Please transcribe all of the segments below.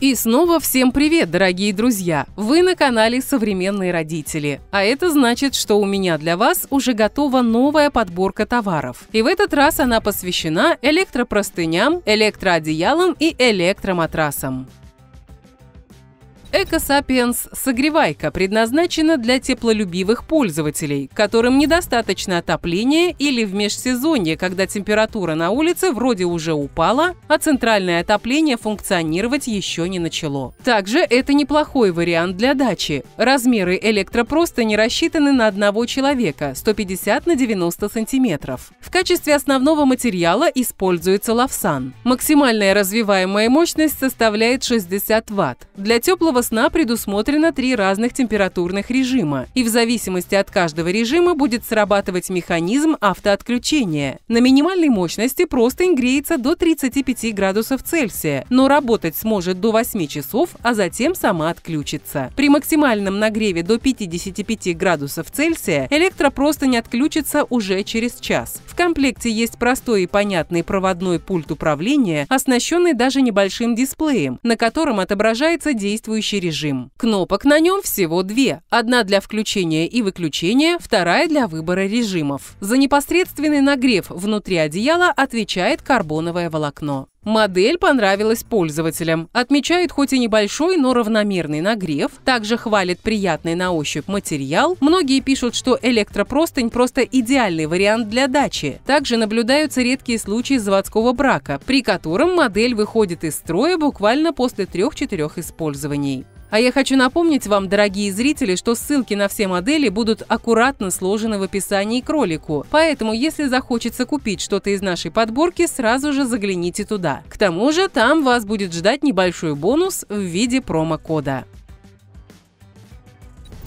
И снова всем привет, дорогие друзья! Вы на канале «Современные родители». А это значит, что у меня для вас уже готова новая подборка товаров. И в этот раз она посвящена электро электроодеялам и электроматрасам. Экосапиенс согревайка предназначена для теплолюбивых пользователей, которым недостаточно отопления или в межсезонье, когда температура на улице вроде уже упала, а центральное отопление функционировать еще не начало. Также это неплохой вариант для дачи. Размеры электропроста не рассчитаны на одного человека – 150 на 90 сантиметров. В качестве основного материала используется лавсан. Максимальная развиваемая мощность составляет 60 Вт. Для теплого дневного сна предусмотрено три разных температурных режима, и в зависимости от каждого режима будет срабатывать механизм автоотключения. На минимальной мощности просто греется до 35 градусов Цельсия, но работать сможет до 8 часов, а затем сама отключится. При максимальном нагреве до 55 градусов Цельсия электропростынь отключится уже через час. В комплекте есть простой и понятный проводной пульт управления, оснащенный даже небольшим дисплеем, на котором отображается действующий работающий режим. Кнопок на нем всего две. Одна для включения и выключения, вторая для выбора режимов. За непосредственный нагрев внутри одеяла отвечает карбоновое волокно. Модель понравилась пользователям. Отмечают хоть и небольшой, но равномерный нагрев, также хвалит приятный на ощупь материал. Многие пишут, что электропростынь просто идеальный вариант для дачи. Также наблюдаются редкие случаи заводского брака, при котором модель выходит из строя буквально после 3-4 использований. А я хочу напомнить вам, дорогие зрители, что ссылки на все модели будут аккуратно сложены в описании к ролику, поэтому если захочется купить что-то из нашей подборки, сразу же загляните туда. К тому же там вас будет ждать небольшой бонус в виде промокода.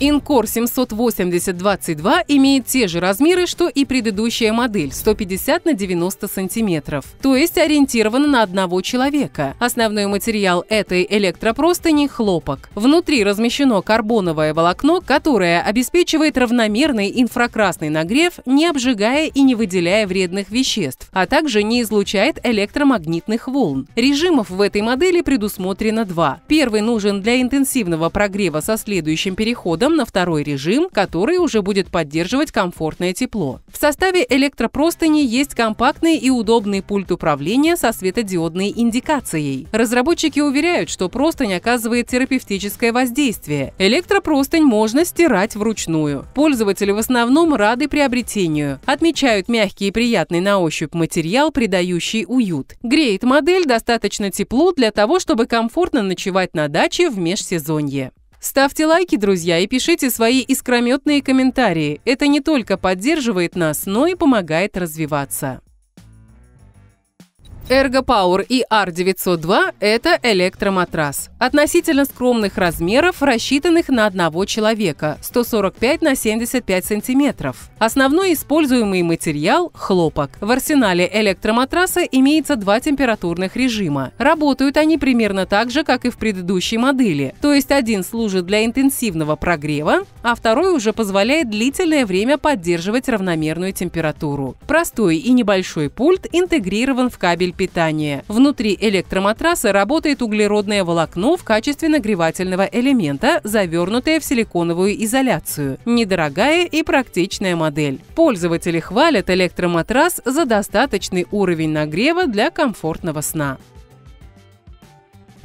Инкор 78022 имеет те же размеры, что и предыдущая модель – 150 на 90 сантиметров, то есть ориентирована на одного человека. Основной материал этой электропростыни – хлопок. Внутри размещено карбоновое волокно, которое обеспечивает равномерный инфракрасный нагрев, не обжигая и не выделяя вредных веществ, а также не излучает электромагнитных волн. Режимов в этой модели предусмотрено два. Первый нужен для интенсивного прогрева со следующим переходом, переходом на второй режим, который уже будет поддерживать комфортное тепло. В составе электропростыни есть компактный и удобный пульт управления со светодиодной индикацией. Разработчики уверяют, что простынь оказывает терапевтическое воздействие. Электропростынь можно стирать вручную. Пользователи в основном рады приобретению. Отмечают мягкий и приятный на ощупь материал, придающий уют. Греет модель достаточно тепло для того, чтобы комфортно ночевать на даче в межсезонье. Ставьте лайки, друзья, и пишите свои искрометные комментарии. Это не только поддерживает нас, но и помогает развиваться. Ergo Power и R902 – это электроматрас. Относительно скромных размеров, рассчитанных на одного человека – 145 на 75 сантиметров. Основной используемый материал – хлопок. В арсенале электроматраса имеется два температурных режима. Работают они примерно так же, как и в предыдущей модели. То есть один служит для интенсивного прогрева, а второй уже позволяет длительное время поддерживать равномерную температуру. Простой и небольшой пульт интегрирован в кабель питания. Внутри электроматраса работает углеродное волокно в качестве нагревательного элемента, завернутое в силиконовую изоляцию. Недорогая и практичная модель. Пользователи хвалят электроматрас за достаточный уровень нагрева для комфортного сна.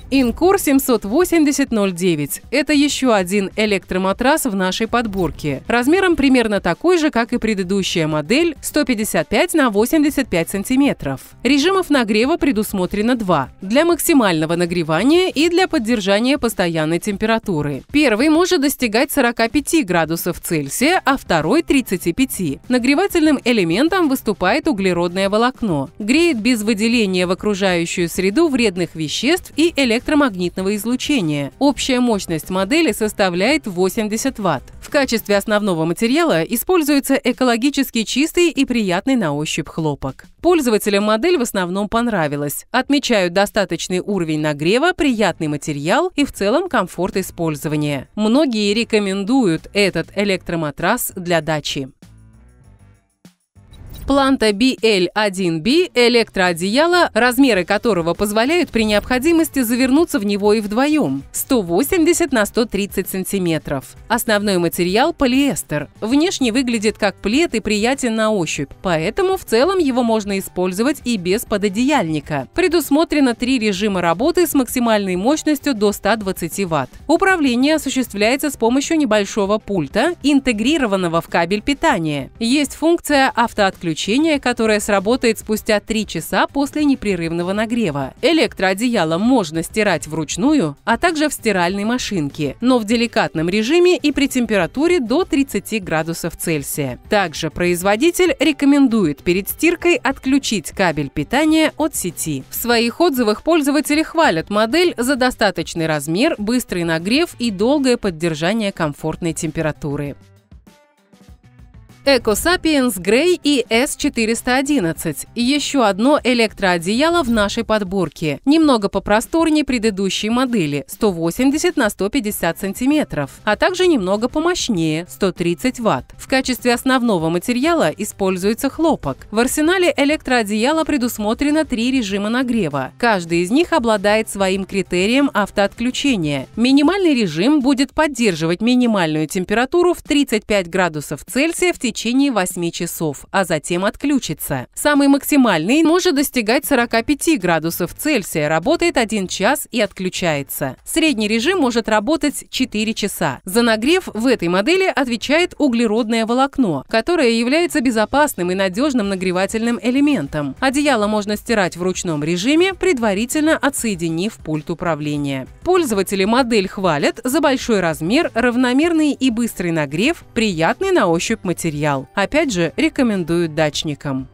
Инкор 78009 – это еще один электроматрас в нашей подборке. Размером примерно такой же, как и предыдущая модель – 155 на 85 сантиметров. Режимов нагрева предусмотрено два – для максимального нагревания и для поддержания постоянной температуры. Первый может достигать 45 градусов Цельсия, а второй – 35. Нагревательным элементом выступает углеродное волокно. Греет без выделения в окружающую среду вредных веществ и электроэнергии электромагнитного излучения. Общая мощность модели составляет 80 Вт. В качестве основного материала используется экологически чистый и приятный на ощупь хлопок. Пользователям модель в основном понравилась. Отмечают достаточный уровень нагрева, приятный материал и в целом комфорт использования. Многие рекомендуют этот электроматрас для дачи. Планта BL1B – электроодеяло, размеры которого позволяют при необходимости завернуться в него и вдвоем – 180 на 130 сантиметров. Основной материал – полиэстер. Внешне выглядит как плед и приятен на ощупь, поэтому в целом его можно использовать и без пододеяльника. Предусмотрено три режима работы с максимальной мощностью до 120 Вт. Управление осуществляется с помощью небольшого пульта, интегрированного в кабель питания. Есть функция автоотключения включение, которое сработает спустя 3 часа после непрерывного нагрева. Электроодеяло можно стирать вручную, а также в стиральной машинке, но в деликатном режиме и при температуре до 30 градусов Цельсия. Также производитель рекомендует перед стиркой отключить кабель питания от сети. В своих отзывах пользователи хвалят модель за достаточный размер, быстрый нагрев и долгое поддержание комфортной температуры. Экосапиенс Грей и S411. Еще одно электроодеяло в нашей подборке. Немного попросторнее предыдущей модели 180 на 150 сантиметров, а также немного помощнее 130 ватт. В качестве основного материала используется хлопок. В арсенале электроодеяла предусмотрено три режима нагрева. Каждый из них обладает своим критерием автоотключения. Минимальный режим будет поддерживать минимальную температуру в 35 градусов Цельсия в течение течение 8 часов, а затем отключится. Самый максимальный может достигать 45 градусов Цельсия, работает 1 час и отключается. Средний режим может работать 4 часа. За нагрев в этой модели отвечает углеродное волокно, которое является безопасным и надежным нагревательным элементом. Одеяло можно стирать в ручном режиме, предварительно отсоединив пульт управления. Пользователи модель хвалят за большой размер, равномерный и быстрый нагрев, приятный на ощупь материал материал. Опять же, рекомендуют дачникам.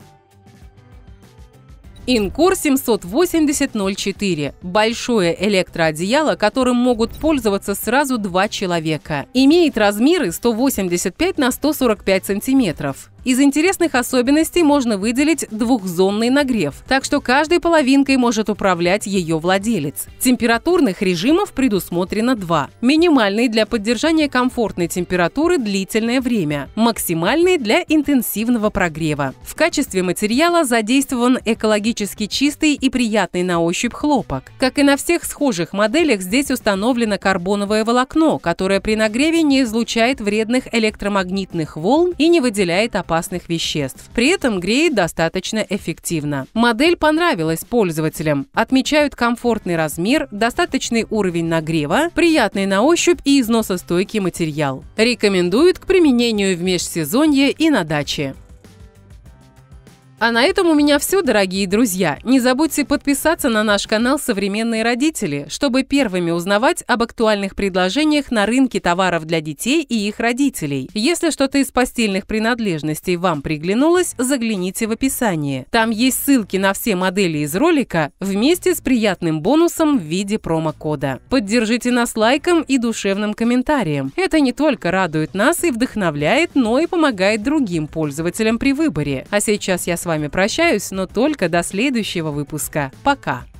Инкор 78004 – большое электроодеяло, которым могут пользоваться сразу два человека. Имеет размеры 185 на 145 сантиметров. Из интересных особенностей можно выделить двухзонный нагрев, так что каждой половинкой может управлять ее владелец. Температурных режимов предусмотрено два. Минимальный для поддержания комфортной температуры длительное время, максимальный для интенсивного прогрева. В качестве материала задействован экологически чистый и приятный на ощупь хлопок. Как и на всех схожих моделях, здесь установлено карбоновое волокно, которое при нагреве не излучает вредных электромагнитных волн и не выделяет опасности опасных веществ. При этом греет достаточно эффективно. Модель понравилась пользователям. Отмечают комфортный размер, достаточный уровень нагрева, приятный на ощупь и износостойкий материал. Рекомендуют к применению в межсезонье и на даче. А на этом у меня все, дорогие друзья. Не забудьте подписаться на наш канал «Современные родители», чтобы первыми узнавать об актуальных предложениях на рынке товаров для детей и их родителей. Если что-то из постельных принадлежностей вам приглянулось, загляните в описание. Там есть ссылки на все модели из ролика вместе с приятным бонусом в виде промокода. Поддержите нас лайком и душевным комментарием. Это не только радует нас и вдохновляет, но и помогает другим пользователям при выборе. А сейчас я с вами вами прощаюсь, но только до следующего выпуска. Пока!